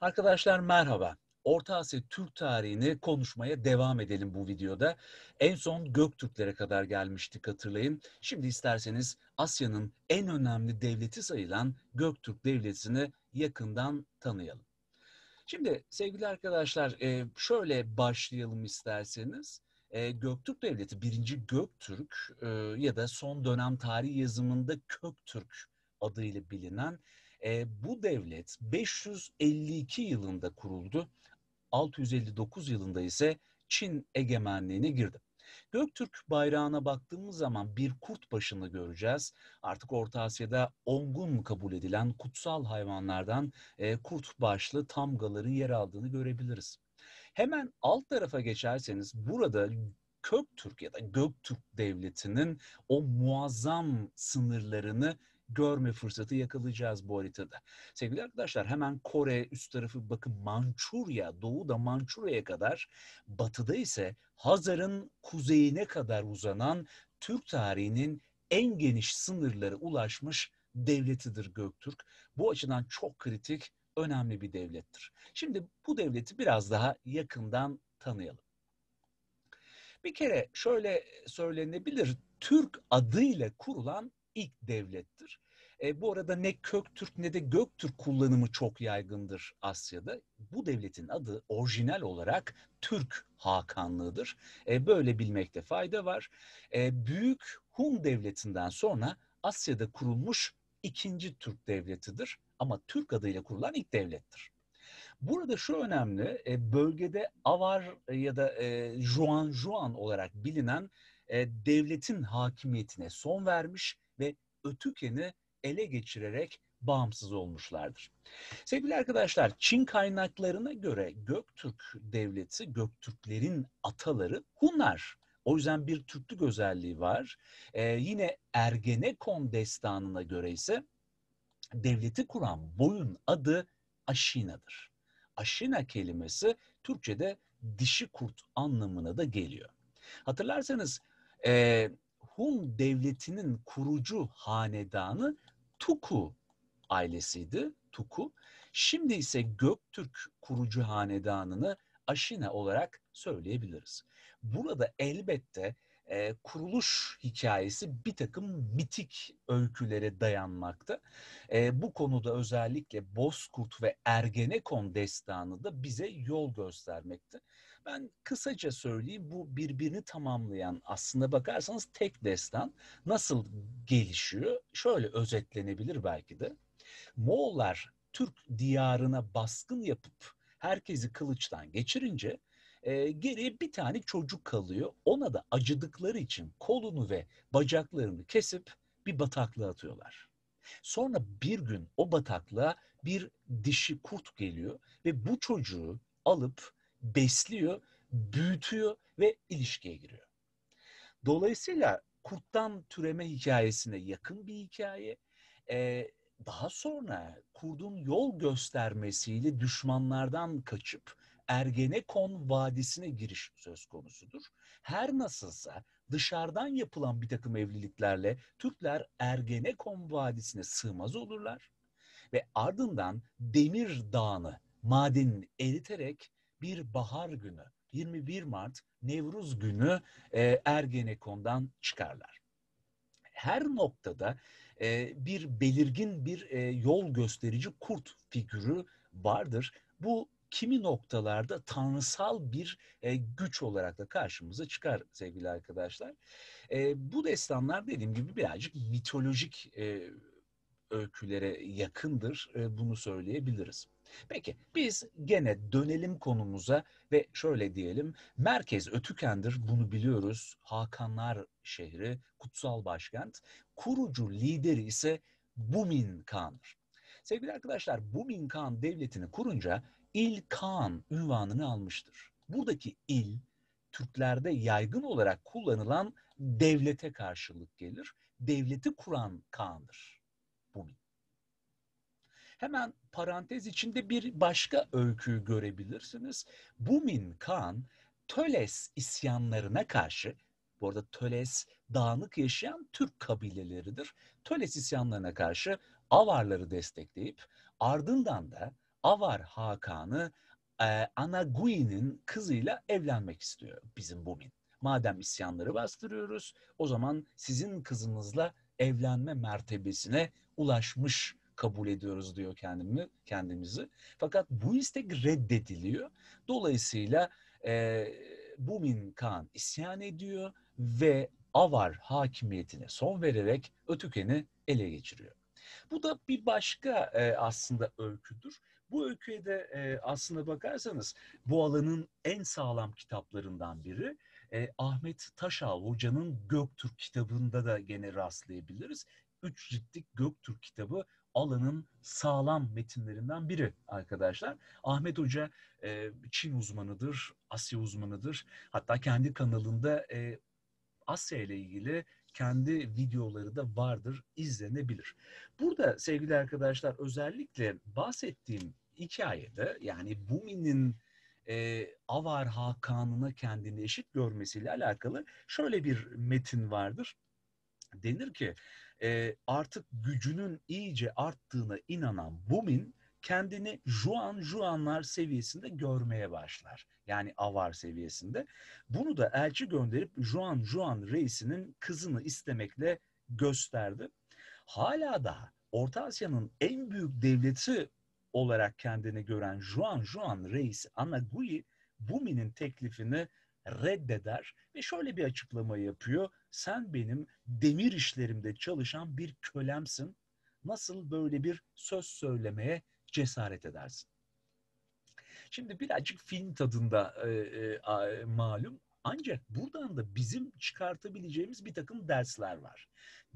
Arkadaşlar merhaba. Orta Asya Türk tarihini konuşmaya devam edelim bu videoda. En son Göktürklere kadar gelmiştik hatırlayın. Şimdi isterseniz Asya'nın en önemli devleti sayılan Göktürk Devleti'ni yakından tanıyalım. Şimdi sevgili arkadaşlar e, şöyle başlayalım isterseniz. E, Göktürk Devleti, birinci Göktürk e, ya da son dönem tarih yazımında Köktürk adıyla bilinen e, bu devlet 552 yılında kuruldu. 659 yılında ise Çin egemenliğine girdi. Göktürk bayrağına baktığımız zaman bir kurt başını göreceğiz. Artık Orta Asya'da ongun kabul edilen kutsal hayvanlardan e, kurt başlı tamgaların yer aldığını görebiliriz. Hemen alt tarafa geçerseniz burada Köktürk ya da Göktürk Devleti'nin o muazzam sınırlarını görme fırsatı yakalayacağız bu haritada. Sevgili arkadaşlar hemen Kore üst tarafı bakın Mançurya, doğuda Mançurya'ya kadar, batıda ise Hazar'ın kuzeyine kadar uzanan Türk tarihinin en geniş sınırları ulaşmış devletidir Göktürk. Bu açıdan çok kritik, önemli bir devlettir. Şimdi bu devleti biraz daha yakından tanıyalım. Bir kere şöyle söylenebilir, Türk adıyla kurulan ilk devlettir. E, bu arada ne Köktürk ne de Göktürk kullanımı çok yaygındır Asya'da. Bu devletin adı orijinal olarak Türk Hakanlığı'dır. E, böyle bilmekte fayda var. E, Büyük Hun Devleti'nden sonra Asya'da kurulmuş ikinci Türk Devleti'dir. Ama Türk adıyla kurulan ilk devlettir. Burada şu önemli, e, bölgede Avar ya da e, Juan Juan olarak bilinen e, devletin hakimiyetine son vermiş ve Ötüken'i ele geçirerek bağımsız olmuşlardır. Sevgili arkadaşlar, Çin kaynaklarına göre Göktürk devleti, Göktürklerin ataları Hunlar. O yüzden bir Türklük özelliği var. Ee, yine Ergenekon destanına göre ise devleti kuran boyun adı Aşina'dır. Aşina kelimesi Türkçe'de dişi kurt anlamına da geliyor. Hatırlarsanız e, Hun devletinin kurucu hanedanı Tuku ailesiydi. Tuku. Şimdi ise Göktürk kurucu hanedanını Aşina olarak söyleyebiliriz. Burada elbette e, kuruluş hikayesi bir takım mitik öykülere dayanmakta. E, bu konuda özellikle Bozkurt ve Ergenekon destanı da bize yol göstermekte. Ben kısaca söyleyeyim bu birbirini tamamlayan aslında bakarsanız tek destan nasıl gelişiyor? Şöyle özetlenebilir belki de. Moğollar Türk diyarına baskın yapıp herkesi kılıçtan geçirince e, geriye bir tane çocuk kalıyor. Ona da acıdıkları için kolunu ve bacaklarını kesip bir bataklığa atıyorlar. Sonra bir gün o bataklığa bir dişi kurt geliyor ve bu çocuğu alıp besliyor, büyütüyor ve ilişkiye giriyor. Dolayısıyla kurttan türeme hikayesine yakın bir hikaye. Ee, daha sonra kurdun yol göstermesiyle düşmanlardan kaçıp Ergenekon Vadisi'ne giriş söz konusudur. Her nasılsa dışarıdan yapılan bir takım evliliklerle Türkler Ergenekon Vadisi'ne sığmaz olurlar ve ardından Demir Dağı'nı madenini eriterek bir bahar günü 21 Mart Nevruz günü e, Ergenekon'dan çıkarlar. Her noktada e, bir belirgin bir e, yol gösterici kurt figürü vardır. Bu kimi noktalarda tanrısal bir e, güç olarak da karşımıza çıkar sevgili arkadaşlar. E, bu destanlar dediğim gibi birazcık mitolojik e, öykülere yakındır. E, bunu söyleyebiliriz. Peki biz gene dönelim konumuza ve şöyle diyelim. Merkez Ötüken'dir bunu biliyoruz. Hakanlar şehri, kutsal başkent. Kurucu lideri ise Bumin Kağan'dır. Sevgili arkadaşlar Bumin Kan devletini kurunca İl Kan ünvanını almıştır. Buradaki il Türklerde yaygın olarak kullanılan devlete karşılık gelir. Devleti kuran Kan'dır. Hemen parantez içinde bir başka öyküyü görebilirsiniz. Bumin Khan Töles isyanlarına karşı bu arada Töles dağınık yaşayan Türk kabileleridir. Töles isyanlarına karşı Avarları destekleyip ardından da Avar Hakan'ı e, Anagui'nin kızıyla evlenmek istiyor bizim Bumin. Madem isyanları bastırıyoruz o zaman sizin kızınızla evlenme mertebesine ulaşmış kabul ediyoruz diyor kendimi, kendimizi. Fakat bu istek reddediliyor. Dolayısıyla e, Bumin Khan isyan ediyor ve Avar hakimiyetine son vererek Ötüken'i ele geçiriyor. Bu da bir başka e, aslında öyküdür. Bu öyküye de e, aslına bakarsanız bu alanın en sağlam kitaplarından biri. E, Ahmet Taşal Hoca'nın Göktürk kitabında da gene rastlayabiliriz. Üç ciltlik Göktürk kitabı alanın sağlam metinlerinden biri arkadaşlar. Ahmet Hoca e, Çin uzmanıdır, Asya uzmanıdır. Hatta kendi kanalında e, Asya ile ilgili kendi videoları da vardır, izlenebilir. Burada sevgili arkadaşlar özellikle bahsettiğim hikayede yani Bumi'nin e, Avar Hakan'ına kendini eşit görmesiyle alakalı şöyle bir metin vardır. Denir ki e, artık gücünün iyice arttığına inanan Bumin kendini Juan Juanlar seviyesinde görmeye başlar. Yani avar seviyesinde. Bunu da elçi gönderip Juan Juan reisinin kızını istemekle gösterdi. Hala daha Orta Asya'nın en büyük devleti olarak kendini gören Juan Juan reisi Ana Gui, Bumi'nin teklifini reddeder ve şöyle bir açıklama yapıyor sen benim demir işlerimde çalışan bir kölemsin. Nasıl böyle bir söz söylemeye cesaret edersin? Şimdi birazcık film tadında e, e, malum ancak buradan da bizim çıkartabileceğimiz bir takım dersler var.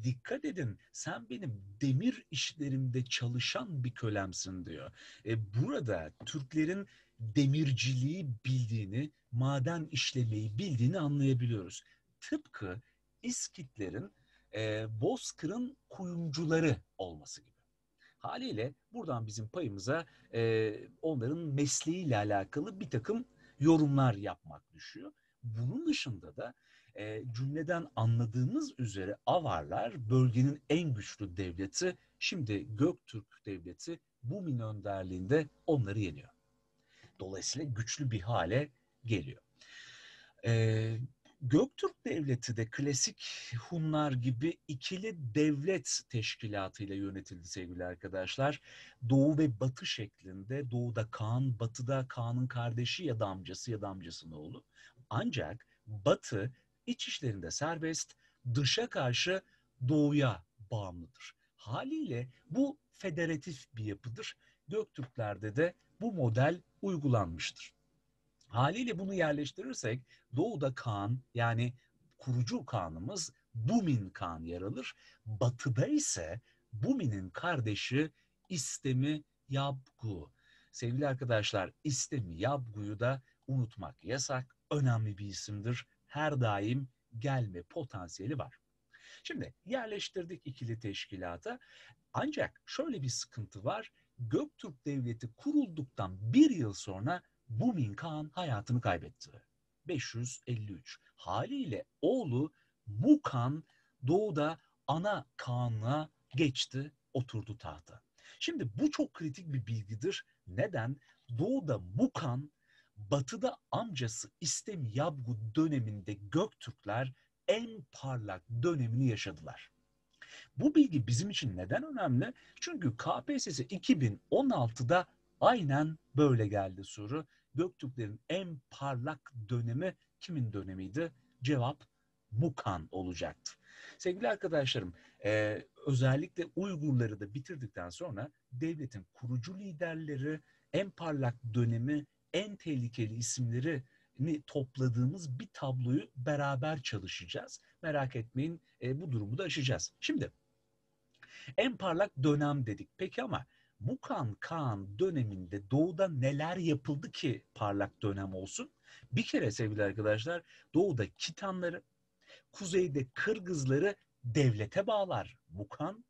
Dikkat edin sen benim demir işlerimde çalışan bir kölemsin diyor. E, burada Türklerin demirciliği bildiğini, maden işlemeyi bildiğini anlayabiliyoruz. Tıpkı İskitlerin e, Bozkır'ın kuyumcuları olması gibi. Haliyle buradan bizim payımıza e, onların mesleğiyle alakalı bir takım yorumlar yapmak düşüyor. Bunun dışında da e, cümleden anladığımız üzere Avarlar bölgenin en güçlü devleti. Şimdi Göktürk devleti Bumin önderliğinde onları yeniyor. Dolayısıyla güçlü bir hale geliyor. E, Göktürk Devleti de klasik Hunlar gibi ikili devlet teşkilatıyla yönetildi sevgili arkadaşlar. Doğu ve Batı şeklinde. Doğu'da Kaan, Batı'da Kaan'ın kardeşi ya da amcası ya da amcasının oğlu. Ancak Batı iç işlerinde serbest, dışa karşı Doğu'ya bağımlıdır. Haliyle bu federatif bir yapıdır. Göktürklerde de bu model uygulanmıştır. Haliyle bunu yerleştirirsek doğuda Kaan yani kurucu Kaan'ımız Bumin Kaan yer alır. Batıda ise Bumin'in kardeşi İstemi Yabgu. Sevgili arkadaşlar İstemi Yabgu'yu da unutmak yasak. Önemli bir isimdir. Her daim gelme potansiyeli var. Şimdi yerleştirdik ikili teşkilata. Ancak şöyle bir sıkıntı var. Göktürk Devleti kurulduktan bir yıl sonra bu Minkan hayatını kaybetti. 553. Haliyle oğlu Mukan doğuda ana Kaan'a geçti, oturdu tahta. Şimdi bu çok kritik bir bilgidir. Neden? Doğuda Mukan, batıda amcası İstem Yabgu döneminde Göktürkler en parlak dönemini yaşadılar. Bu bilgi bizim için neden önemli? Çünkü KPSS 2016'da Aynen böyle geldi soru. Göktürklerin en parlak dönemi kimin dönemiydi? Cevap Mukan olacaktı. Sevgili arkadaşlarım, e, özellikle Uygurları da bitirdikten sonra devletin kurucu liderleri, en parlak dönemi, en tehlikeli isimleri ni topladığımız bir tabloyu beraber çalışacağız. Merak etmeyin e, bu durumu da aşacağız. Şimdi en parlak dönem dedik. Peki ama Bukan Kaan döneminde doğuda neler yapıldı ki parlak dönem olsun? Bir kere sevgili arkadaşlar doğuda Kitanları, kuzeyde Kırgızları devlete bağlar Bukan,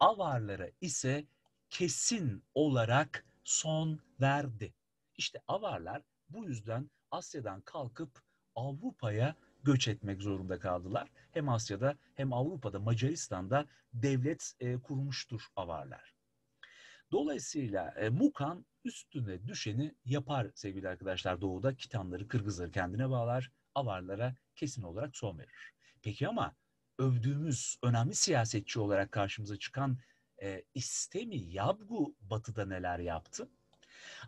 Avarlara ise kesin olarak son verdi. İşte Avarlar bu yüzden Asya'dan kalkıp Avrupa'ya göç etmek zorunda kaldılar. Hem Asya'da hem Avrupa'da Macaristan'da devlet e, kurmuştur Avarlar. Dolayısıyla e, Mukan üstüne düşeni yapar sevgili arkadaşlar doğuda. Kitanları, Kırgızları kendine bağlar, avarlara kesin olarak son verir. Peki ama övdüğümüz önemli siyasetçi olarak karşımıza çıkan e, İstemi Yabgu batıda neler yaptı?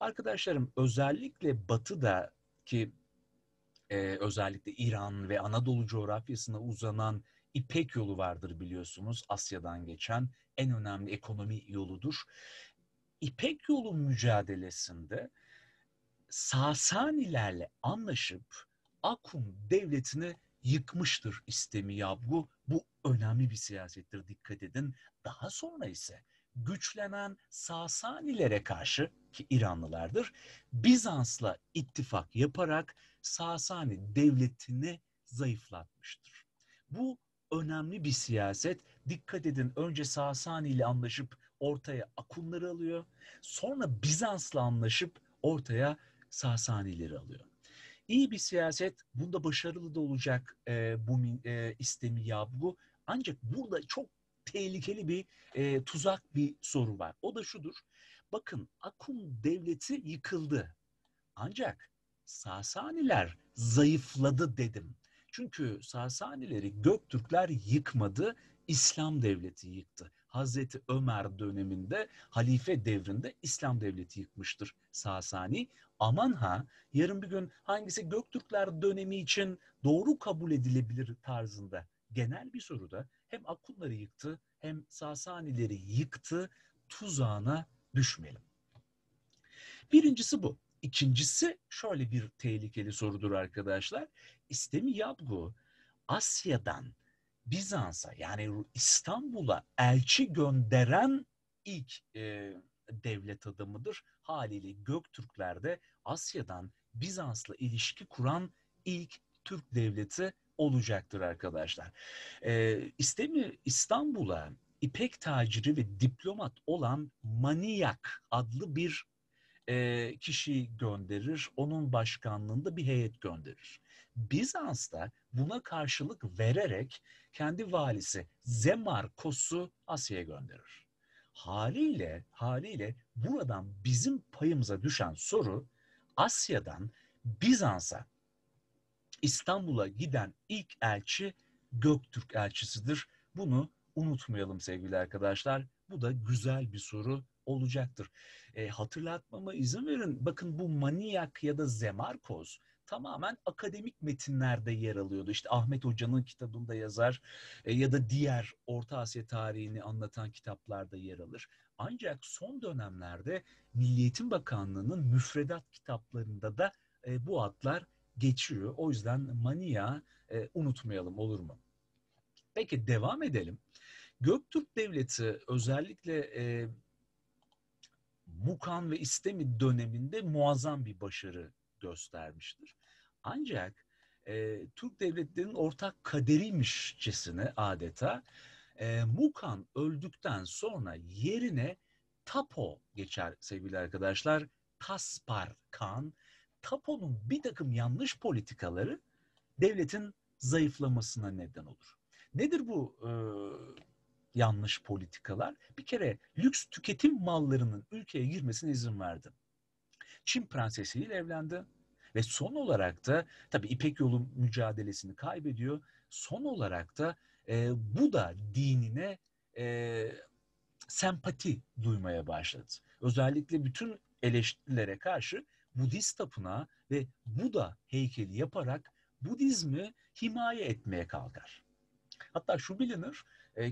Arkadaşlarım özellikle batıda ki e, özellikle İran ve Anadolu coğrafyasına uzanan İpek yolu vardır biliyorsunuz Asya'dan geçen en önemli ekonomi yoludur. İpek yolu mücadelesinde Sasanilerle anlaşıp Akum devletini yıkmıştır istemi Yabgu. Bu önemli bir siyasettir dikkat edin. Daha sonra ise güçlenen Sasanilere karşı ki İranlılardır Bizans'la ittifak yaparak Sasani devletini zayıflatmıştır. Bu önemli bir siyaset. Dikkat edin önce Sasani ile anlaşıp ortaya Akunları alıyor. Sonra Bizans'la anlaşıp ortaya Sasanileri alıyor. İyi bir siyaset, bunda başarılı da olacak e, bu e, istemi yabgu. Ancak burada çok tehlikeli bir e, tuzak bir soru var. O da şudur. Bakın Akum devleti yıkıldı. Ancak Sasaniler zayıfladı dedim. Çünkü Sasanileri Göktürkler yıkmadı, İslam devleti yıktı. Hazreti Ömer döneminde halife devrinde İslam devleti yıkmıştır Sasani. Aman ha yarın bir gün hangisi Göktürkler dönemi için doğru kabul edilebilir tarzında genel bir soruda hem Akunları yıktı hem Sasanileri yıktı tuzağına düşmeyelim. Birincisi bu. İkincisi şöyle bir tehlikeli sorudur arkadaşlar. İstemi Yabgu Asya'dan Bizans'a yani İstanbul'a elçi gönderen ilk e, devlet adamıdır. Haliyle Göktürkler de Asya'dan Bizans'la ilişki kuran ilk Türk devleti olacaktır arkadaşlar. E, İstemi İstanbul'a İpek taciri ve diplomat olan Maniyak adlı bir e, kişiyi gönderir, onun başkanlığında bir heyet gönderir. Bizans da buna karşılık vererek kendi valisi Zemarkos'u Asya'ya gönderir. Haliyle, haliyle buradan bizim payımıza düşen soru Asya'dan Bizans'a İstanbul'a giden ilk elçi Göktürk elçisidir. Bunu unutmayalım sevgili arkadaşlar. Bu da güzel bir soru olacaktır. E, hatırlatmama izin verin. Bakın bu Maniak ya da Zemarkoz tamamen akademik metinlerde yer alıyordu. İşte Ahmet Hoca'nın kitabında yazar e, ya da diğer Orta Asya tarihini anlatan kitaplarda yer alır. Ancak son dönemlerde Milliyetin Bakanlığı'nın müfredat kitaplarında da e, bu adlar geçiyor. O yüzden mania e, unutmayalım olur mu? Peki devam edelim. Göktürk Devleti özellikle e, Mukan ve İstemi döneminde muazzam bir başarı göstermiştir. Ancak e, Türk devletlerinin ortak kaderiymişçesine adeta e, Mukan öldükten sonra yerine Tapo geçer sevgili arkadaşlar. Taspar Kan. Tapo'nun bir takım yanlış politikaları devletin zayıflamasına neden olur. Nedir bu e, yanlış politikalar bir kere lüks tüketim mallarının ülkeye girmesine izin verdi. Çin prensesiyle evlendi ve son olarak da tabii İpek yolu mücadelesini kaybediyor. Son olarak da e, bu da dinine e, sempati duymaya başladı. Özellikle bütün eleştirilere karşı Budist tapınağı ve Buda heykeli yaparak Budizmi himaye etmeye kalkar. Hatta şu bilinir,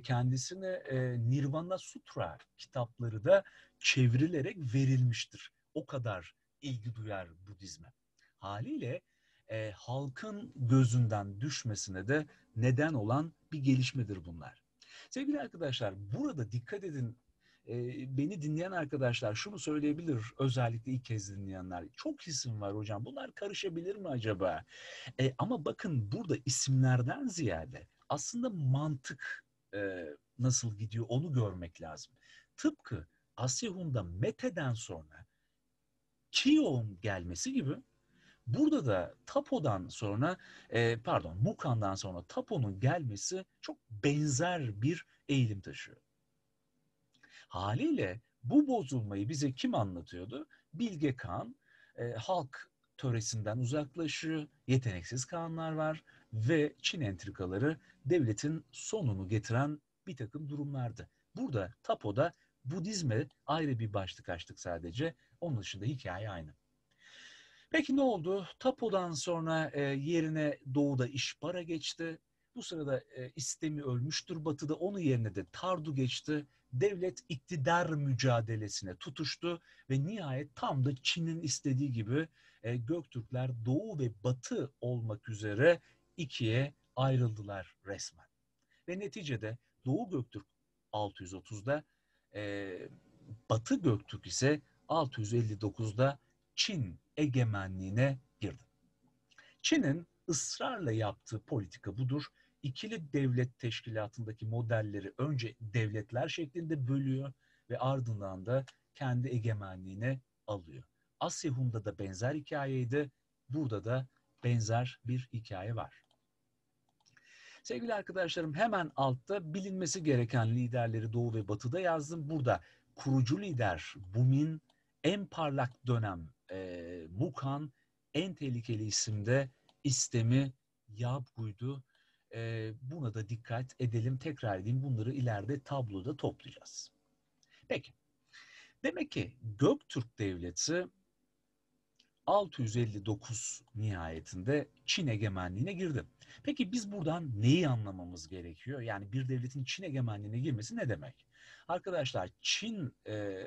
kendisine Nirvana Sutra kitapları da çevrilerek verilmiştir. O kadar ilgi duyar Budizme. Haliyle e, halkın gözünden düşmesine de neden olan bir gelişmedir bunlar. Sevgili arkadaşlar burada dikkat edin e, beni dinleyen arkadaşlar şunu söyleyebilir özellikle ilk kez dinleyenler. Çok isim var hocam bunlar karışabilir mi acaba? E, ama bakın burada isimlerden ziyade aslında mantık e, nasıl gidiyor onu görmek lazım. Tıpkı Asihun'da Mete'den sonra Kion gelmesi gibi burada da Tapo'dan sonra e, pardon Mukan'dan sonra Tapo'nun gelmesi çok benzer bir eğilim taşıyor. Haliyle bu bozulmayı bize kim anlatıyordu? Bilge Kağan e, halk töresinden uzaklaşıyor, yeteneksiz kanlar var ve Çin entrikaları devletin sonunu getiren bir takım durumlardı. Burada Tapo'da Budizme ayrı bir başlık açtık sadece. Onun dışında hikaye aynı. Peki ne oldu? Tapo'dan sonra e, yerine doğuda İşbara geçti. Bu sırada e, istemi ölmüştür batıda. Onun yerine de Tardu geçti. Devlet iktidar mücadelesine tutuştu ve nihayet tam da Çin'in istediği gibi e, Göktürkler doğu ve batı olmak üzere ikiye ayrıldılar resmen. Ve neticede Doğu Göktürk 630'da, e, Batı Göktürk ise 659'da Çin egemenliğine girdi. Çin'in ısrarla yaptığı politika budur. İkili devlet teşkilatındaki modelleri önce devletler şeklinde bölüyor ve ardından da kendi egemenliğine alıyor. Asya Hun'da da benzer hikayeydi. Burada da benzer bir hikaye var. Sevgili arkadaşlarım hemen altta bilinmesi gereken liderleri Doğu ve Batı'da yazdım. Burada kurucu lider Bumin, en parlak dönem e, Mukan, en tehlikeli isimde istemi Yabgu'ydu. E, buna da dikkat edelim. Tekrar edeyim bunları ileride tabloda toplayacağız. Peki. Demek ki Göktürk Devleti 659 nihayetinde Çin egemenliğine girdi. Peki biz buradan neyi anlamamız gerekiyor? Yani bir devletin Çin egemenliğine girmesi ne demek? Arkadaşlar Çin e,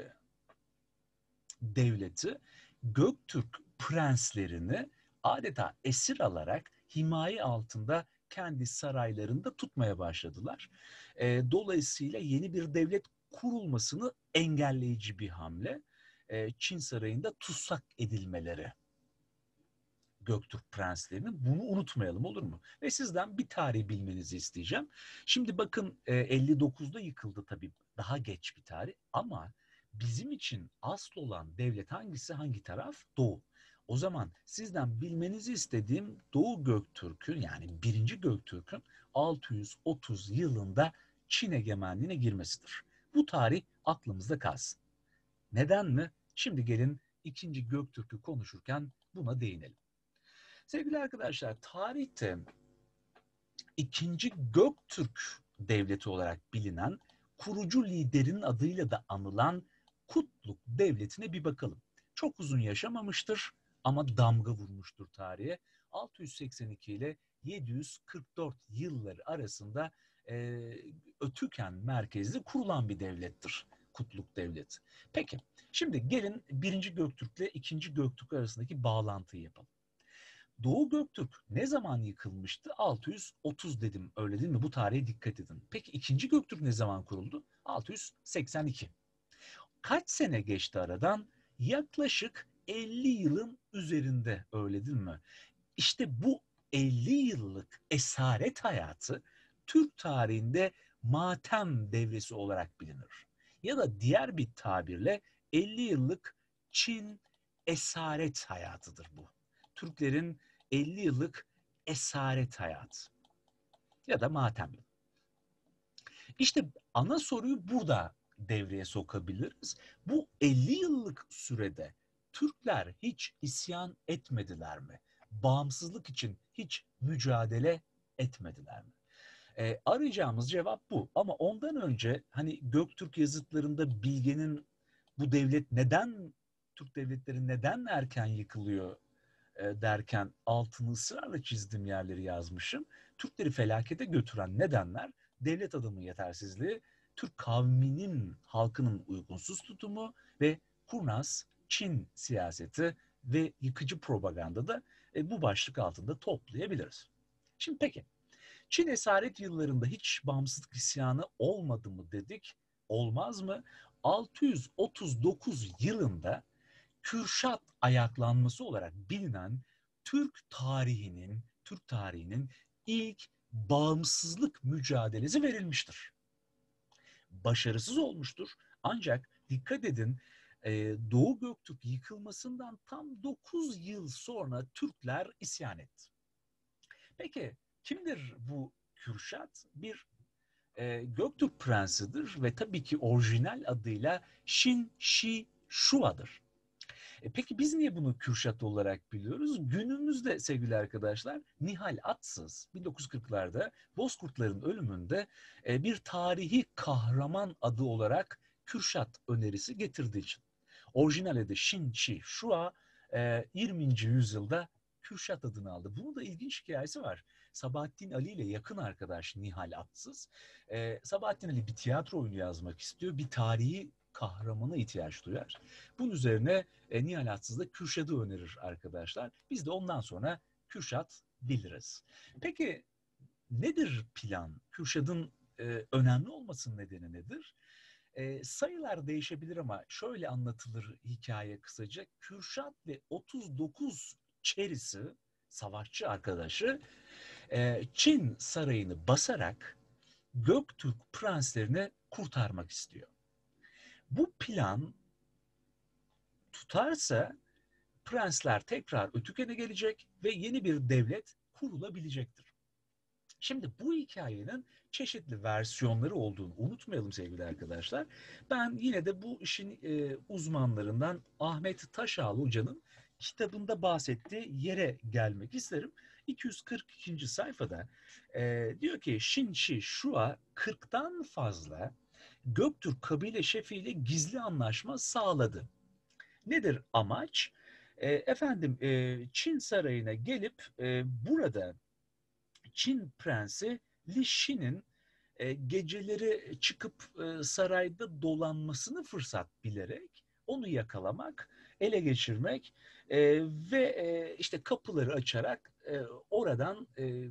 devleti Göktürk prenslerini adeta esir alarak himaye altında kendi saraylarında tutmaya başladılar. E, dolayısıyla yeni bir devlet kurulmasını engelleyici bir hamle e, Çin sarayında tutsak edilmeleri. Göktürk prenslerinin bunu unutmayalım olur mu? Ve sizden bir tarih bilmenizi isteyeceğim. Şimdi bakın e, 59'da yıkıldı tabii daha geç bir tarih ama bizim için asıl olan devlet hangisi hangi taraf? Doğu. O zaman sizden bilmenizi istediğim Doğu Göktürk'ün yani birinci Göktürk'ün 630 yılında Çin egemenliğine girmesidir. Bu tarih aklımızda kalsın. Neden mi? Şimdi gelin ikinci Göktürk'ü konuşurken buna değinelim. Sevgili arkadaşlar tarihte ikinci Göktürk devleti olarak bilinen kurucu liderin adıyla da anılan Kutluk Devleti'ne bir bakalım. Çok uzun yaşamamıştır ama damga vurmuştur tarihe. 682 ile 744 yılları arasında e, Ötüken merkezli kurulan bir devlettir. Kutluk Devleti. Peki şimdi gelin birinci Göktürk ile ikinci Göktürk arasındaki bağlantıyı yapalım. Doğu Göktürk ne zaman yıkılmıştı? 630 dedim öyle değil mi? Bu tarihe dikkat edin. Peki ikinci Göktürk ne zaman kuruldu? 682. Kaç sene geçti aradan? Yaklaşık 50 yılın üzerinde öyle değil mi? İşte bu 50 yıllık esaret hayatı Türk tarihinde matem devresi olarak bilinir. Ya da diğer bir tabirle 50 yıllık Çin esaret hayatıdır bu. Türklerin 50 yıllık esaret hayatı ya da matem İşte ana soruyu burada devreye sokabiliriz. Bu 50 yıllık sürede Türkler hiç isyan etmediler mi? Bağımsızlık için hiç mücadele etmediler mi? E, arayacağımız cevap bu. Ama ondan önce hani Göktürk yazıtlarında Bilge'nin bu devlet neden, Türk devletleri neden erken yıkılıyor e, derken altını ısrarla çizdim yerleri yazmışım. Türkleri felakete götüren nedenler devlet adamı yetersizliği, Türk kavminin, halkının uygunsuz tutumu ve kurnaz Çin siyaseti ve yıkıcı propaganda da e, bu başlık altında toplayabiliriz. Şimdi peki Çin esaret yıllarında hiç bağımsızlık isyanı olmadı mı dedik? Olmaz mı? 639 yılında Kürşat ayaklanması olarak bilinen Türk tarihinin Türk tarihinin ilk bağımsızlık mücadelesi verilmiştir. Başarısız olmuştur. Ancak dikkat edin e, Doğu Göktürk yıkılmasından tam 9 yıl sonra Türkler isyan etti. Peki Kimdir bu Kürşat? Bir e, Göktürk prensidir ve tabii ki orijinal adıyla Şin Shi Shua'dır. E peki biz niye bunu Kürşat olarak biliyoruz? Günümüzde sevgili arkadaşlar Nihal Atsız 1940'larda Bozkurtların ölümünde e, bir tarihi kahraman adı olarak Kürşat önerisi getirdiği için. Orijinal adı Shi Shua e, 20. yüzyılda Kürşat adını aldı. Bunun da ilginç hikayesi var. Sabahattin Ali ile yakın arkadaş Nihal Atsız. E, Sabahattin Ali bir tiyatro oyunu yazmak istiyor. Bir tarihi kahramana ihtiyaç duyar. Bunun üzerine e, Nihal Atsız da Kürşat'ı önerir arkadaşlar. Biz de ondan sonra Kürşat biliriz. Peki nedir plan? Kürşat'ın e, önemli olmasının nedeni nedir? E, sayılar değişebilir ama şöyle anlatılır hikaye kısaca. Kürşat ve 39 Çerisi, savaşçı arkadaşı e, Çin sarayını basarak Göktürk prenslerini kurtarmak istiyor. Bu plan tutarsa prensler tekrar Ötüken'e gelecek ve yeni bir devlet kurulabilecektir. Şimdi bu hikayenin çeşitli versiyonları olduğunu unutmayalım sevgili arkadaşlar. Ben yine de bu işin e, uzmanlarından Ahmet Taşağlı Hoca'nın kitabında bahsettiği yere gelmek isterim. 242. sayfada e, diyor ki Shinchi Shua 40'tan fazla Göktürk kabile şefiyle gizli anlaşma sağladı. Nedir amaç? E, efendim e, Çin sarayına gelip e, burada Çin prensi Li Shi'nin e, geceleri çıkıp e, sarayda dolanmasını fırsat bilerek onu yakalamak, ele geçirmek e, ve e, işte kapıları açarak e, oradan e,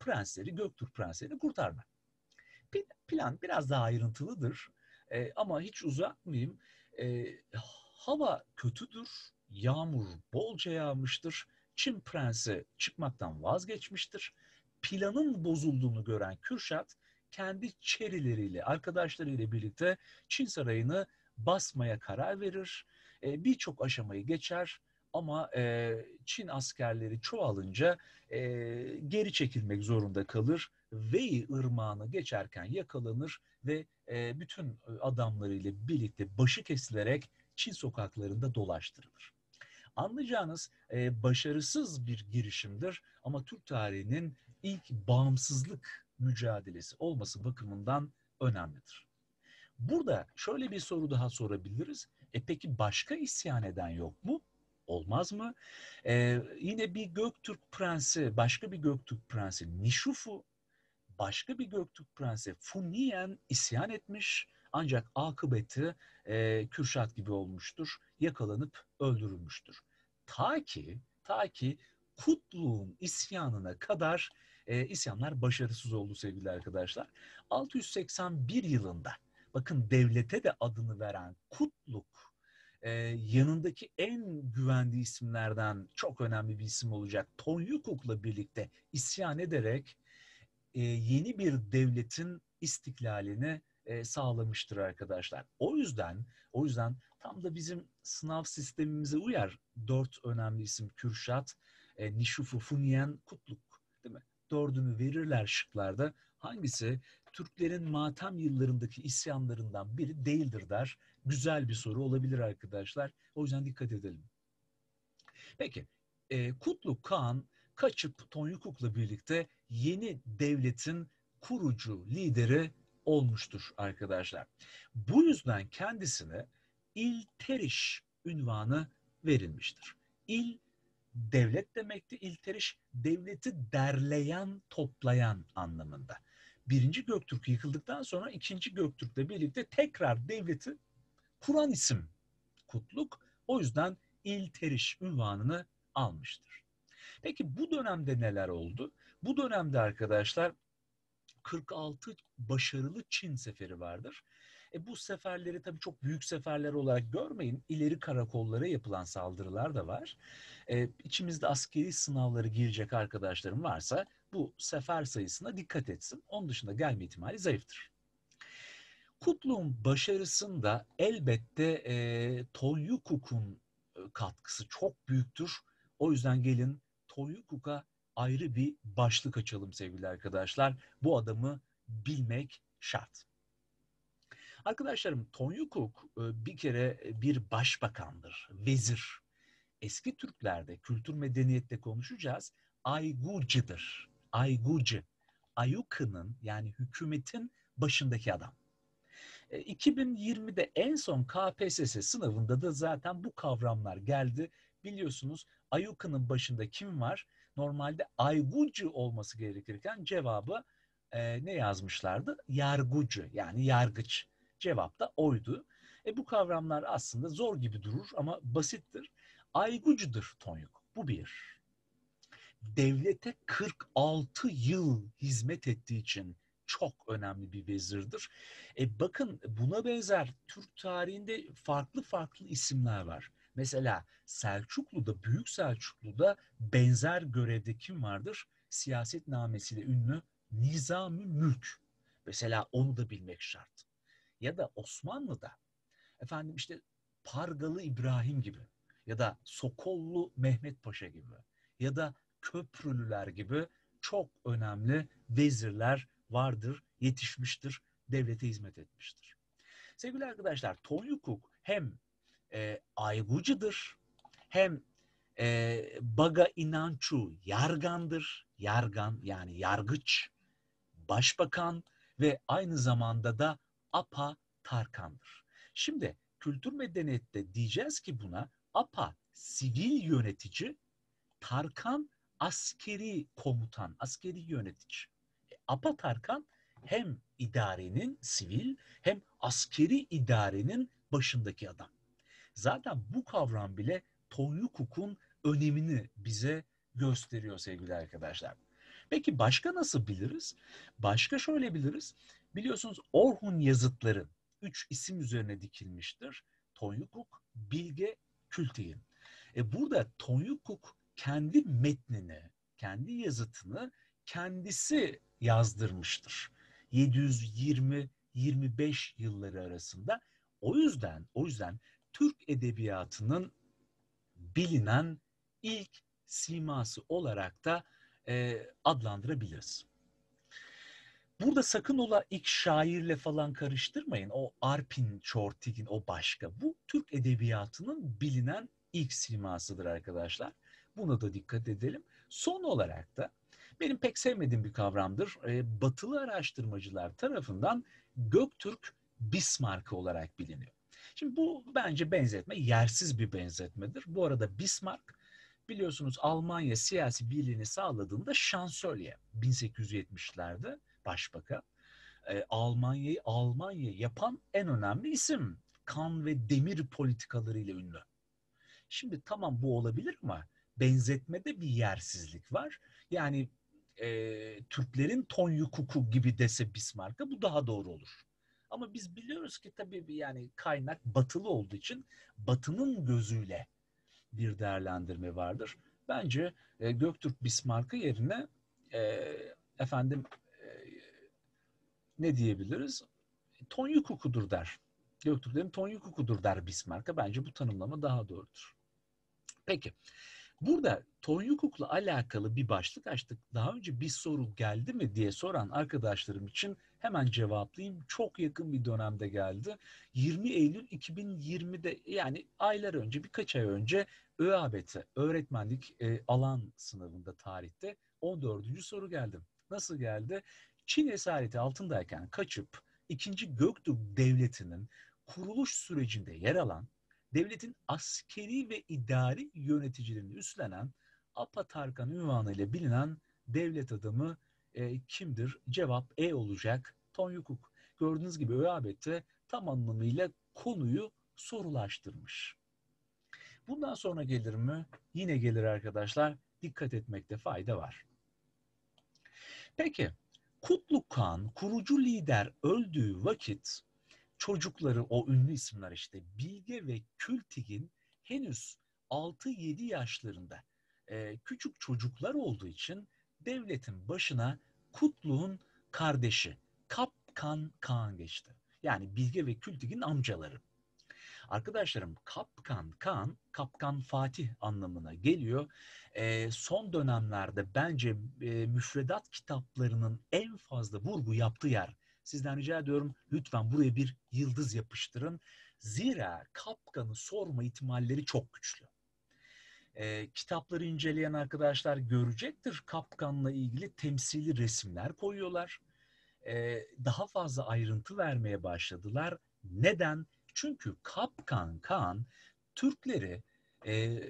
prensleri, Göktürk prenslerini kurtarmak. Plan biraz daha ayrıntılıdır e, ama hiç uzatmayayım. E, hava kötüdür, yağmur bolca yağmıştır, Çin prensi çıkmaktan vazgeçmiştir. Planın bozulduğunu gören Kürşat kendi çerileriyle, arkadaşlarıyla birlikte Çin sarayını basmaya karar verir. E, Birçok aşamayı geçer ama e, Çin askerleri çoğalınca e, geri çekilmek zorunda kalır. Wei ırmağını geçerken yakalanır ve e, bütün adamlarıyla birlikte başı kesilerek Çin sokaklarında dolaştırılır. Anlayacağınız e, başarısız bir girişimdir ama Türk tarihinin ilk bağımsızlık mücadelesi olması bakımından önemlidir. Burada şöyle bir soru daha sorabiliriz. E peki başka isyan eden yok mu? Olmaz mı? E, yine bir Göktürk prensi, başka bir Göktürk prensi Nişufu, başka bir Göktürk prensi Funiyen isyan etmiş. Ancak akıbeti e, Kürşat gibi olmuştur. Yakalanıp öldürülmüştür. Ta ki, ta ki Kutluğun isyanına kadar e, isyanlar başarısız oldu sevgili arkadaşlar. 681 yılında bakın devlete de adını veren Kutluk e, yanındaki en güvendiği isimlerden çok önemli bir isim olacak Tonyukuk'la birlikte isyan ederek e, yeni bir devletin istiklalini e, sağlamıştır arkadaşlar. O yüzden o yüzden tam da bizim sınav sistemimize uyar. Dört önemli isim Kürşat, e, Nişufu, Funyen, Kutluk değil mi? Dördünü verirler şıklarda. Hangisi Türklerin matem yıllarındaki isyanlarından biri değildir der. Güzel bir soru olabilir arkadaşlar. O yüzden dikkat edelim. Peki e, Kutluk Kağan kaçıp Tonyukuk'la birlikte yeni devletin kurucu lideri olmuştur arkadaşlar. Bu yüzden kendisine İlteriş ünvanı verilmiştir. İl devlet demekti. İlteriş devleti derleyen, toplayan anlamında birinci Göktürk yıkıldıktan sonra ikinci Göktürk'le birlikte tekrar devleti kuran isim Kutluk. O yüzden İlteriş ünvanını almıştır. Peki bu dönemde neler oldu? Bu dönemde arkadaşlar 46 başarılı Çin seferi vardır. E bu seferleri tabii çok büyük seferler olarak görmeyin. İleri karakollara yapılan saldırılar da var. E, içimizde askeri sınavları girecek arkadaşlarım varsa bu sefer sayısına dikkat etsin. Onun dışında gelme ihtimali zayıftır. Kutlu'nun başarısında elbette e, Tolyukuk'un e, katkısı çok büyüktür. O yüzden gelin Tolyukuk'a ayrı bir başlık açalım sevgili arkadaşlar. Bu adamı bilmek şart. Arkadaşlarım Tonyukuk e, bir kere bir başbakandır, vezir. Eski Türklerde kültür medeniyette konuşacağız. Aygucidir. Ayguci. Ayuka'nın yani hükümetin başındaki adam. 2020'de e, en son KPSS sınavında da zaten bu kavramlar geldi. Biliyorsunuz Ayuka'nın başında kim var? Normalde Aygucu olması gerekirken cevabı e, ne yazmışlardı? Yargucu yani yargıç. Cevap da oydu. E, bu kavramlar aslında zor gibi durur ama basittir. Aygucudur Tonyuk. Bu bir devlete 46 yıl hizmet ettiği için çok önemli bir vezirdir. E bakın buna benzer Türk tarihinde farklı farklı isimler var. Mesela Selçuklu'da, Büyük Selçuklu'da benzer görevde kim vardır? Siyaset namesiyle ünlü Nizami Mülk. Mesela onu da bilmek şart. Ya da Osmanlı'da efendim işte Pargalı İbrahim gibi ya da Sokollu Mehmet Paşa gibi ya da köprülüler gibi çok önemli vezirler vardır, yetişmiştir, devlete hizmet etmiştir. Sevgili arkadaşlar, Tony Cook hem e, aygucıdır, hem e, Baga Inançu yargandır, yargan yani yargıç, başbakan ve aynı zamanda da Apa Tarkan'dır. Şimdi kültür medeniyette diyeceğiz ki buna APA sivil yönetici, Tarkan askeri komutan, askeri yönetici. E, Apa Tarkan hem idarenin sivil hem askeri idarenin başındaki adam. Zaten bu kavram bile tonyukuk'un önemini bize gösteriyor sevgili arkadaşlar. Peki başka nasıl biliriz? Başka şöyle biliriz. Biliyorsunuz Orhun yazıtları üç isim üzerine dikilmiştir. Tonyukuk, Bilge, Kültiyin. E burada Tonyukuk kendi metnini, kendi yazıtını kendisi yazdırmıştır. 720-25 yılları arasında. O yüzden, o yüzden Türk edebiyatının bilinen ilk siması olarak da e, adlandırabiliriz. Burada sakın ola ilk şairle falan karıştırmayın. O Arpin Çortigin o başka. Bu Türk edebiyatının bilinen ilk simasıdır arkadaşlar. Buna da dikkat edelim. Son olarak da benim pek sevmediğim bir kavramdır. Ee, batılı araştırmacılar tarafından Göktürk Bismarck olarak biliniyor. Şimdi bu bence benzetme yersiz bir benzetmedir. Bu arada Bismarck biliyorsunuz Almanya siyasi birliğini sağladığında şansölye 1870'lerde başbakan. E, Almanya'yı Almanya yapan en önemli isim. Kan ve demir politikalarıyla ünlü. Şimdi tamam bu olabilir ama benzetmede bir yersizlik var. Yani e, Türklerin Tonyukuku gibi dese Bismarck'a bu daha doğru olur. Ama biz biliyoruz ki tabii yani kaynak batılı olduğu için batının gözüyle bir değerlendirme vardır. Bence e, Göktürk Bismarck'ı yerine e, efendim e, ne diyebiliriz? Tonyukuku'dur der. Göktürklerin Tonyukuku'dur der Bismarck'a. Bence bu tanımlama daha doğrudur. Peki. Burada Tonyukuk'la alakalı bir başlık açtık. Daha önce bir soru geldi mi diye soran arkadaşlarım için hemen cevaplayayım. Çok yakın bir dönemde geldi. 20 Eylül 2020'de yani aylar önce birkaç ay önce ÖABT öğretmenlik e, alan sınavında tarihte 14. soru geldi. Nasıl geldi? Çin esareti altındayken kaçıp 2. Göktürk Devleti'nin kuruluş sürecinde yer alan devletin askeri ve idari yöneticilerini üstlenen Apa Tarkan ünvanı ile bilinen devlet adamı e, kimdir? Cevap E olacak Ton Yukuk. Gördüğünüz gibi ÖABT tam anlamıyla konuyu sorulaştırmış. Bundan sonra gelir mi? Yine gelir arkadaşlar. Dikkat etmekte fayda var. Peki Kutluk Khan kurucu lider öldüğü vakit çocukları o ünlü isimler işte Bilge ve Kültig'in henüz 6-7 yaşlarında e, küçük çocuklar olduğu için devletin başına Kutlu'nun kardeşi Kapkan Kaan geçti. Yani Bilge ve Kültig'in amcaları. Arkadaşlarım Kapkan Kaan, Kapkan Fatih anlamına geliyor. E, son dönemlerde bence e, müfredat kitaplarının en fazla vurgu yaptığı yer sizden rica ediyorum lütfen buraya bir yıldız yapıştırın. Zira kapkanı sorma ihtimalleri çok güçlü. E, kitapları inceleyen arkadaşlar görecektir. Kapkanla ilgili temsili resimler koyuyorlar. E, daha fazla ayrıntı vermeye başladılar. Neden? Çünkü Kapkan Kan Türkleri, e,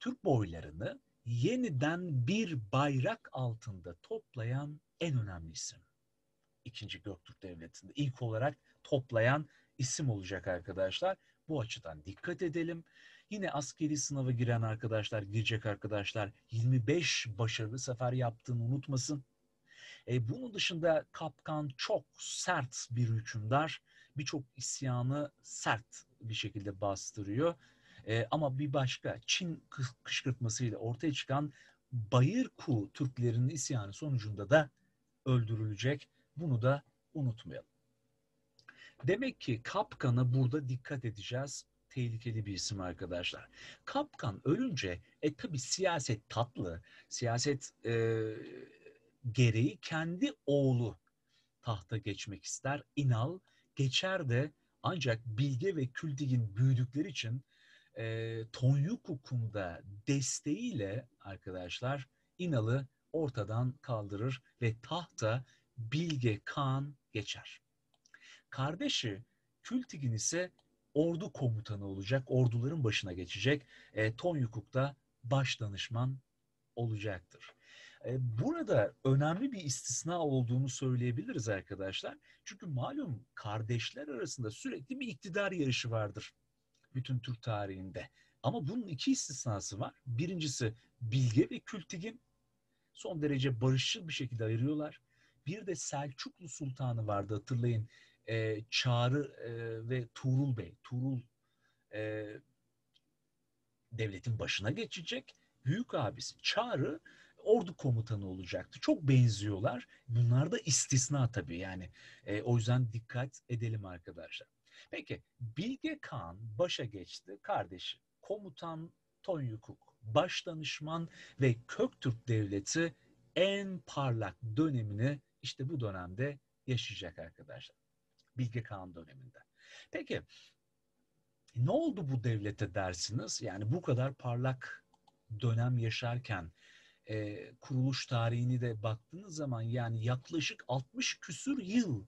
Türk boylarını yeniden bir bayrak altında toplayan en önemli isim. 2. Göktürk Devleti'nde ilk olarak toplayan isim olacak arkadaşlar. Bu açıdan dikkat edelim. Yine askeri sınava giren arkadaşlar, girecek arkadaşlar 25 başarılı sefer yaptığını unutmasın. E, bunun dışında Kapkan çok sert bir hükümdar. Birçok isyanı sert bir şekilde bastırıyor. E, ama bir başka Çin kışkırtmasıyla ortaya çıkan Bayırku Türklerinin isyanı sonucunda da öldürülecek. Bunu da unutmayalım. Demek ki kapkana burada dikkat edeceğiz. Tehlikeli bir isim arkadaşlar. Kapkan ölünce e tabi siyaset tatlı. Siyaset e, gereği kendi oğlu tahta geçmek ister. İnal geçer de ancak Bilge ve Kültigin büyüdükleri için e, Tonyukuk'un da desteğiyle arkadaşlar İnal'ı ortadan kaldırır ve tahta Bilge Kağan Geçer. Kardeşi Kültigin ise ordu komutanı olacak, orduların başına geçecek. E, Tonyukuk'ta baş danışman olacaktır. E, burada önemli bir istisna olduğunu söyleyebiliriz arkadaşlar. Çünkü malum kardeşler arasında sürekli bir iktidar yarışı vardır bütün Türk tarihinde. Ama bunun iki istisnası var. Birincisi Bilge ve Kültigin son derece barışçıl bir şekilde ayırıyorlar. Bir de Selçuklu Sultanı vardı hatırlayın. E, Çağrı e, ve Tuğrul Bey. Tuğrul e, devletin başına geçecek. Büyük abisi Çağrı ordu komutanı olacaktı. Çok benziyorlar. Bunlar da istisna tabii yani. E, o yüzden dikkat edelim arkadaşlar. Peki Bilge Kağan başa geçti. Kardeşi komutan Tonyukuk, başdanışman ve Köktürk Devleti en parlak dönemini işte bu dönemde yaşayacak arkadaşlar. Bilge Kağan döneminde. Peki ne oldu bu devlete dersiniz? Yani bu kadar parlak dönem yaşarken e, kuruluş tarihini de baktığınız zaman yani yaklaşık 60 küsür yıl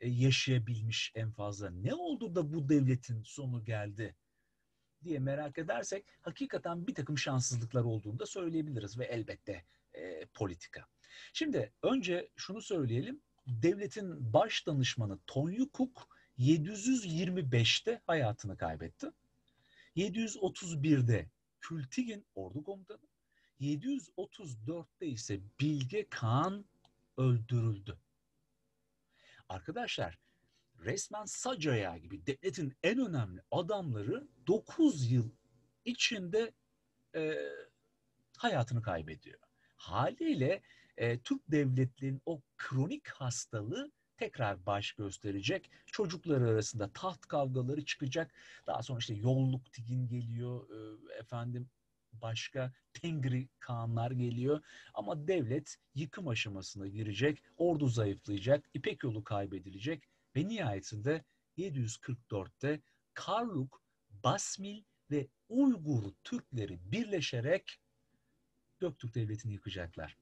e, yaşayabilmiş en fazla. Ne oldu da bu devletin sonu geldi diye merak edersek hakikaten bir takım şanssızlıklar olduğunu da söyleyebiliriz ve elbette e, politika. Şimdi önce şunu söyleyelim. Devletin baş danışmanı Tony Cook 725'te hayatını kaybetti. 731'de Kültigin ordu komutanı, 734'te ise Bilge Kağan öldürüldü. Arkadaşlar resmen Sacaya gibi devletin en önemli adamları 9 yıl içinde e, hayatını kaybediyor. Haliyle e, Türk devletinin o kronik hastalığı tekrar baş gösterecek. Çocuklar arasında taht kavgaları çıkacak. Daha sonra işte yolluk tigin geliyor e, efendim başka Tengri kanlar geliyor. Ama devlet yıkım aşamasına girecek, ordu zayıflayacak, İpek yolu kaybedilecek ve nihayetinde 744'te Karluk, Basmil ve Uygur Türkleri birleşerek Göktürk Devleti'ni yıkacaklar.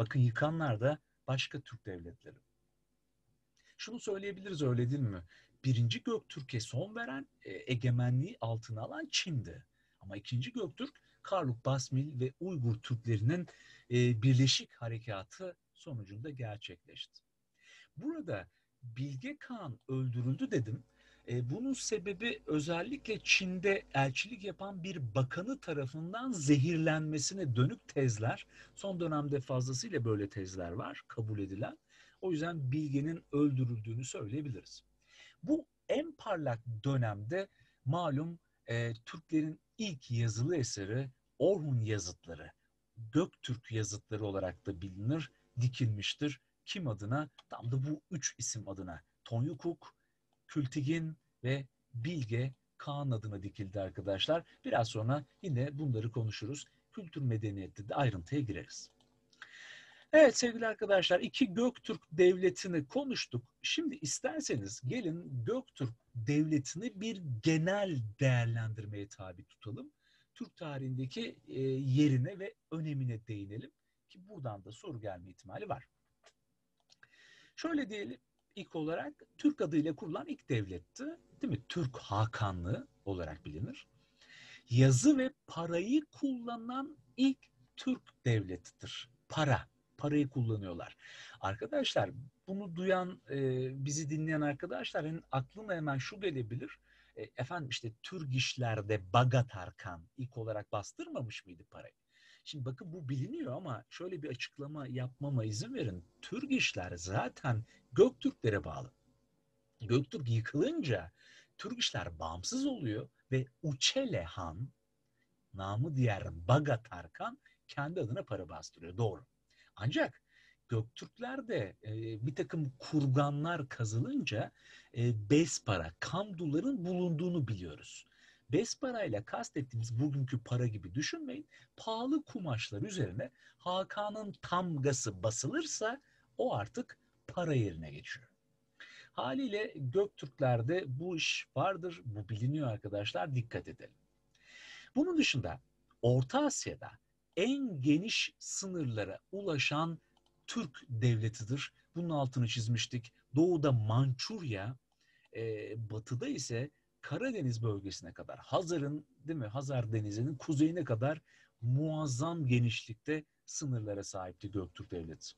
Bakın yıkanlar da başka Türk devletleri. Şunu söyleyebiliriz öyle değil mi? Birinci Göktürk'e son veren e, egemenliği altına alan Çin'di. Ama ikinci Göktürk Karluk Basmil ve Uygur Türklerinin e, birleşik harekatı sonucunda gerçekleşti. Burada Bilge Kağan öldürüldü dedim e, bunun sebebi özellikle Çin'de elçilik yapan bir bakanı tarafından zehirlenmesine dönük tezler. Son dönemde fazlasıyla böyle tezler var kabul edilen. O yüzden bilginin öldürüldüğünü söyleyebiliriz. Bu en parlak dönemde malum e, Türklerin ilk yazılı eseri Orhun yazıtları, Göktürk yazıtları olarak da bilinir, dikilmiştir. Kim adına? Tam da bu üç isim adına. Tonyukuk, Kültigin ve Bilge Kaan adına dikildi arkadaşlar. Biraz sonra yine bunları konuşuruz. Kültür medeniyette de ayrıntıya gireriz. Evet sevgili arkadaşlar iki Göktürk devletini konuştuk. Şimdi isterseniz gelin Göktürk devletini bir genel değerlendirmeye tabi tutalım. Türk tarihindeki e, yerine ve önemine değinelim ki buradan da soru gelme ihtimali var. Şöyle diyelim ilk olarak Türk adıyla kurulan ilk devletti. Değil mi? Türk Hakanlığı olarak bilinir. Yazı ve parayı kullanan ilk Türk devletidir. Para. Parayı kullanıyorlar. Arkadaşlar bunu duyan, e, bizi dinleyen arkadaşların aklına hemen şu gelebilir. E, efendim işte Türk işlerde Bagat ilk olarak bastırmamış mıydı parayı? Şimdi bakın bu biliniyor ama şöyle bir açıklama yapmama izin verin. Türk işler zaten Göktürklere bağlı. Göktürk yıkılınca Türk işler bağımsız oluyor ve Uçele Han, namı diğer Baga Tarkan kendi adına para bastırıyor. Doğru. Ancak Göktürkler de e, bir takım kurganlar kazılınca e, bez para, kamduların bulunduğunu biliyoruz. Besparayla kastettiğimiz bugünkü para gibi düşünmeyin. Pahalı kumaşlar üzerine Hakan'ın tamgası basılırsa o artık para yerine geçiyor. Haliyle Göktürklerde bu iş vardır, bu biliniyor arkadaşlar, dikkat edelim. Bunun dışında Orta Asya'da en geniş sınırlara ulaşan Türk devletidir. Bunun altını çizmiştik. Doğuda Mançurya, e, batıda ise Karadeniz bölgesine kadar Hazar'ın değil mi Hazar Denizi'nin kuzeyine kadar muazzam genişlikte sınırlara sahipti Göktürk Devleti.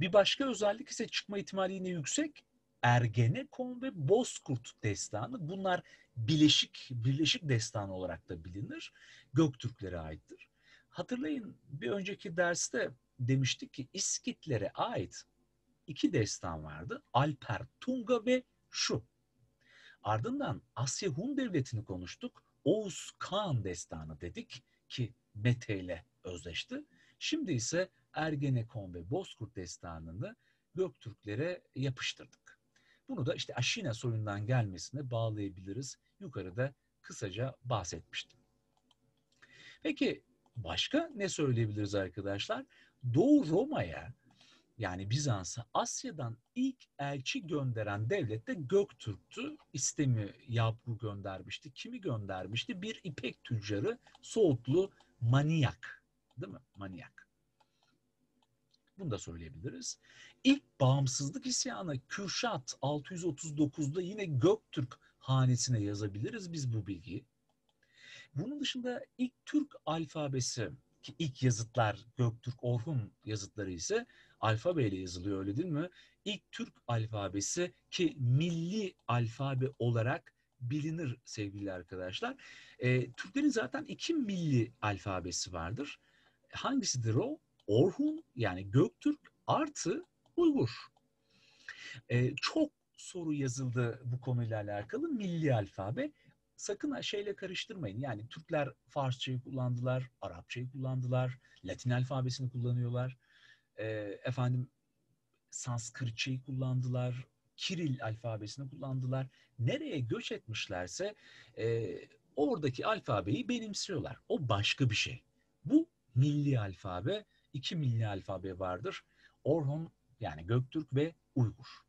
Bir başka özellik ise çıkma ihtimali yine yüksek. Ergenekon ve Bozkurt destanı bunlar bileşik birleşik destan olarak da bilinir. Göktürklere aittir. Hatırlayın bir önceki derste demiştik ki İskitlere ait iki destan vardı. Alper Tunga ve şu Ardından Asya Hun Devleti'ni konuştuk. Oğuz Kağan destanı dedik ki Mete ile özleşti. Şimdi ise Ergenekon ve Bozkurt destanını Göktürklere yapıştırdık. Bunu da işte Aşina soyundan gelmesine bağlayabiliriz. Yukarıda kısaca bahsetmiştim. Peki başka ne söyleyebiliriz arkadaşlar? Doğu Roma'ya yani Bizans'a Asya'dan ilk elçi gönderen devlet de Göktürk'tü. İstemi Yabgu göndermişti. Kimi göndermişti? Bir ipek tüccarı Soğutlu Maniyak. Değil mi? Maniyak. Bunu da söyleyebiliriz. İlk bağımsızlık isyanı Kürşat 639'da yine Göktürk hanesine yazabiliriz biz bu bilgiyi. Bunun dışında ilk Türk alfabesi ki ilk yazıtlar Göktürk Orhun yazıtları ise alfabeyle yazılıyor öyle değil mi? İlk Türk alfabesi ki milli alfabe olarak bilinir sevgili arkadaşlar. E, Türklerin zaten iki milli alfabesi vardır. Hangisidir o? Orhun yani Göktürk artı Uygur. E, çok soru yazıldı bu konuyla alakalı milli alfabe. Sakın şeyle karıştırmayın. Yani Türkler Farsçayı kullandılar, Arapçayı kullandılar, Latin alfabesini kullanıyorlar e, efendim Sanskırtçayı kullandılar, Kiril alfabesini kullandılar. Nereye göç etmişlerse e, oradaki alfabeyi benimsiyorlar. O başka bir şey. Bu milli alfabe, iki milli alfabe vardır. Orhon yani Göktürk ve Uygur.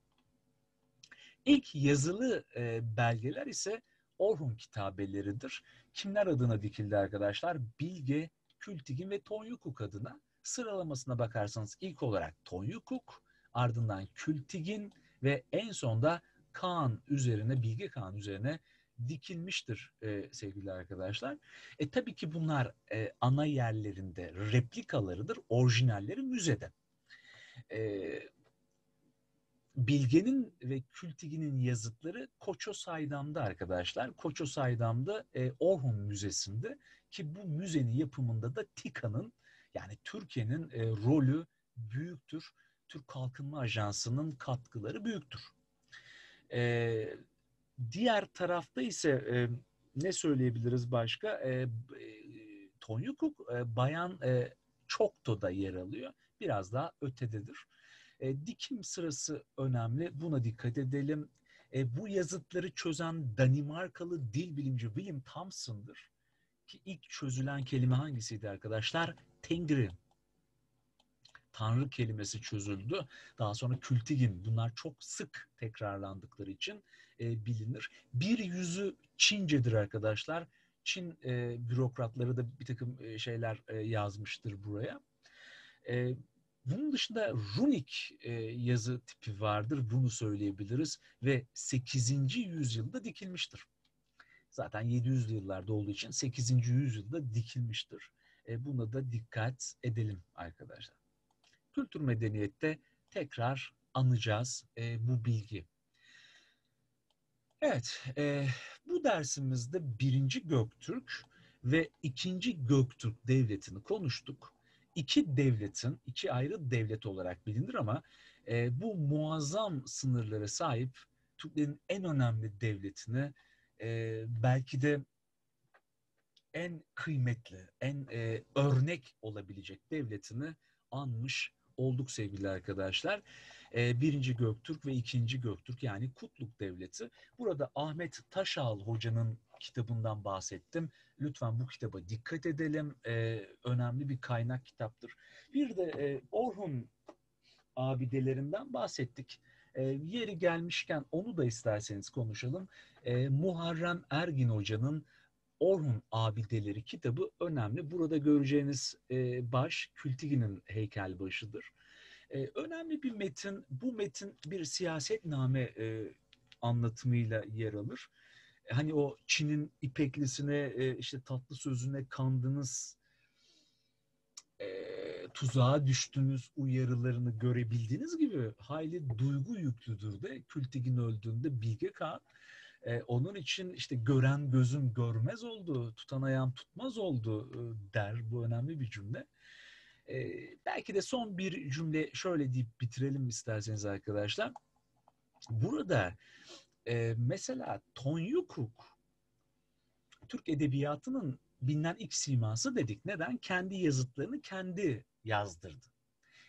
İlk yazılı e, belgeler ise Orhun kitabeleridir. Kimler adına dikildi arkadaşlar? Bilge, Kültigin ve Tonyukuk adına. Sıralamasına bakarsanız ilk olarak Tonyukuk, ardından Kültigin ve en sonda Kaan üzerine, Bilge Kaan üzerine dikilmiştir e, sevgili arkadaşlar. E tabii ki bunlar e, ana yerlerinde replikalarıdır, orijinalleri müzede. E, Bilge'nin ve Kültigi'nin yazıtları Koço Saydam'da arkadaşlar. Koço Saydam'da e, Orhun Müzesi'nde ki bu müzenin yapımında da Tika'nın yani Türkiye'nin e, rolü büyüktür. Türk Kalkınma Ajansı'nın katkıları büyüktür. E, diğer tarafta ise e, ne söyleyebiliriz başka? E, e, Tonyukuk e, bayan e, da yer alıyor. Biraz daha ötededir. E, dikim sırası önemli. Buna dikkat edelim. E, bu yazıtları çözen Danimarkalı dil bilimci William Thompson'dır. Ki ilk çözülen kelime hangisiydi arkadaşlar? Tengri Tanrı kelimesi çözüldü. Daha sonra kültigin bunlar çok sık tekrarlandıkları için e, bilinir. Bir yüzü Çincedir arkadaşlar. Çin e, bürokratları da bir takım e, şeyler e, yazmıştır buraya. E, bunun dışında runik e, yazı tipi vardır. Bunu söyleyebiliriz ve 8. yüzyılda dikilmiştir. Zaten 700'lü yıllarda olduğu için 8. yüzyılda dikilmiştir. E, buna da dikkat edelim arkadaşlar. Kültür medeniyette tekrar anacağız e, bu bilgi. Evet, e, bu dersimizde birinci Göktürk ve ikinci Göktürk devletini konuştuk. İki devletin, iki ayrı devlet olarak bilinir ama e, bu muazzam sınırlara sahip Türklerin en önemli devletini e, belki de en kıymetli, en e, örnek olabilecek devletini anmış olduk sevgili arkadaşlar. E, birinci Göktürk ve ikinci Göktürk yani Kutluk Devleti. Burada Ahmet Taşal hocanın kitabından bahsettim. Lütfen bu kitaba dikkat edelim. E, önemli bir kaynak kitaptır. Bir de e, Orhun abidelerinden bahsettik. E, yeri gelmişken onu da isterseniz konuşalım. E, Muharrem Ergin Hoca'nın Orhun Abideleri kitabı önemli. Burada göreceğiniz e, baş Kültigi'nin heykel başıdır. E, önemli bir metin. Bu metin bir siyasetname e, anlatımıyla yer alır. E, hani o Çin'in ipeklisine, e, işte tatlı sözüne kandınız, e, tuzağa düştünüz uyarılarını görebildiğiniz gibi hayli duygu yüklüdür de Kültigin öldüğünde Bilge Kağan e, onun için işte gören gözüm görmez oldu, tutan ayağım tutmaz oldu e, der. Bu önemli bir cümle. E, belki de son bir cümle şöyle deyip bitirelim isterseniz arkadaşlar. Burada e, mesela Tonyukuk Türk edebiyatının bilinen ilk siması dedik. Neden? Kendi yazıtlarını kendi yazdırdı.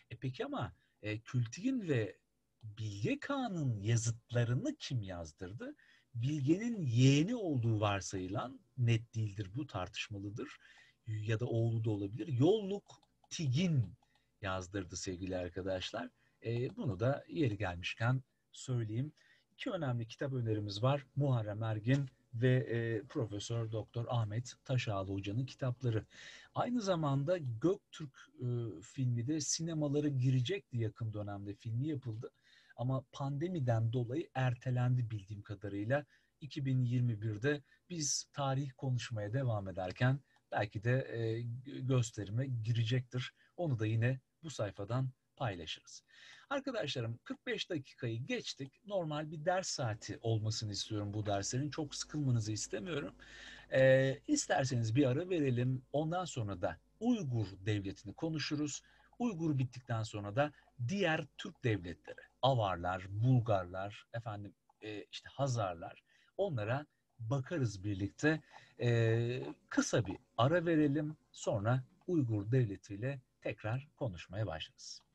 E peki ama e, Kültigin ve Bilge Kağan'ın yazıtlarını kim yazdırdı? Bilge'nin yeğeni olduğu varsayılan net değildir bu tartışmalıdır ya da oğlu da olabilir. Yolluk Tigin yazdırdı sevgili arkadaşlar. E, bunu da yeri gelmişken söyleyeyim. İki önemli kitap önerimiz var. Muharrem Ergin ve e, Profesör Doktor Ahmet Taşağlı Hoca'nın kitapları. Aynı zamanda Göktürk e, filmi de sinemalara girecekti yakın dönemde filmi yapıldı. Ama pandemiden dolayı ertelendi bildiğim kadarıyla. 2021'de biz tarih konuşmaya devam ederken belki de e, gösterime girecektir. Onu da yine bu sayfadan paylaşırız. Arkadaşlarım 45 dakikayı geçtik. Normal bir ders saati olmasını istiyorum bu derslerin. Çok sıkılmanızı istemiyorum. Ee, isterseniz bir ara verelim. Ondan sonra da Uygur devletini konuşuruz. Uygur bittikten sonra da diğer Türk devletleri. Avarlar, Bulgarlar, efendim e, işte Hazarlar onlara bakarız birlikte. E, kısa bir ara verelim sonra Uygur Devleti ile tekrar konuşmaya başlarız.